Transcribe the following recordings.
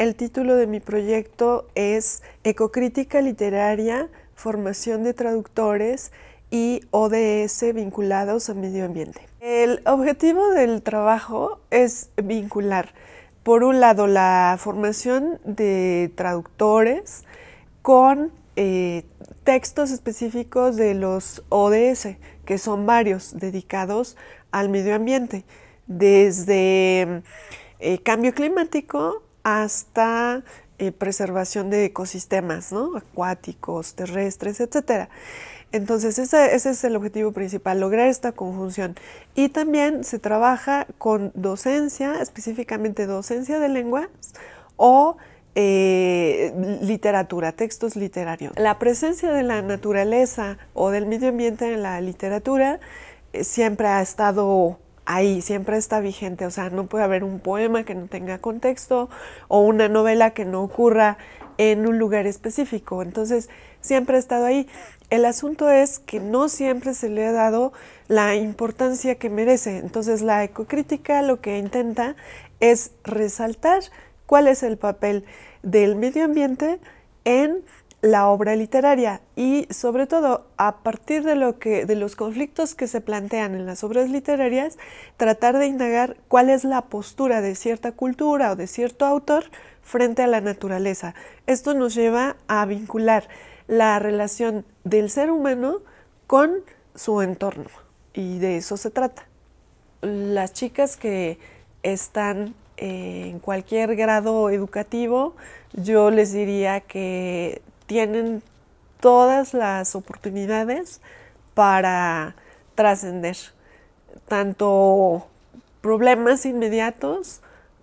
El título de mi proyecto es Ecocrítica Literaria, Formación de Traductores y ODS vinculados al medio ambiente. El objetivo del trabajo es vincular, por un lado, la formación de traductores con eh, textos específicos de los ODS, que son varios dedicados al medio ambiente, desde eh, cambio climático hasta eh, preservación de ecosistemas, ¿no? Acuáticos, terrestres, etc. Entonces ese, es el objetivo principal, lograr esta conjunción. Y también se trabaja con docencia, específicamente docencia de lenguas o eh, literatura, textos literarios. La presencia de la naturaleza o del medio ambiente en la literatura eh, siempre ha estado ahí, siempre está vigente. O sea, no puede haber un poema que no tenga contexto o una novela que no ocurra en un lugar específico. Entonces, siempre ha estado ahí. El asunto es que no siempre se le ha dado la importancia que merece. Entonces, la ecocrítica lo que intenta es resaltar cuál es el papel del medio ambiente en la obra literaria y sobre todo a partir de lo que de los conflictos que se plantean en las obras literarias tratar de indagar cuál es la postura de cierta cultura o de cierto autor frente a la naturaleza. Esto nos lleva a vincular la relación del ser humano con su entorno y de eso se trata. Las chicas que están eh, en cualquier grado educativo, yo les diría que tienen todas las oportunidades para trascender tanto problemas inmediatos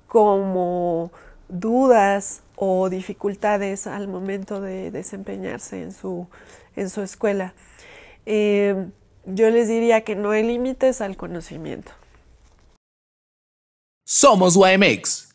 como dudas o dificultades al momento de desempeñarse en su, escuela. Eh, yo les diría que no hay límites al conocimiento. Somos YMX.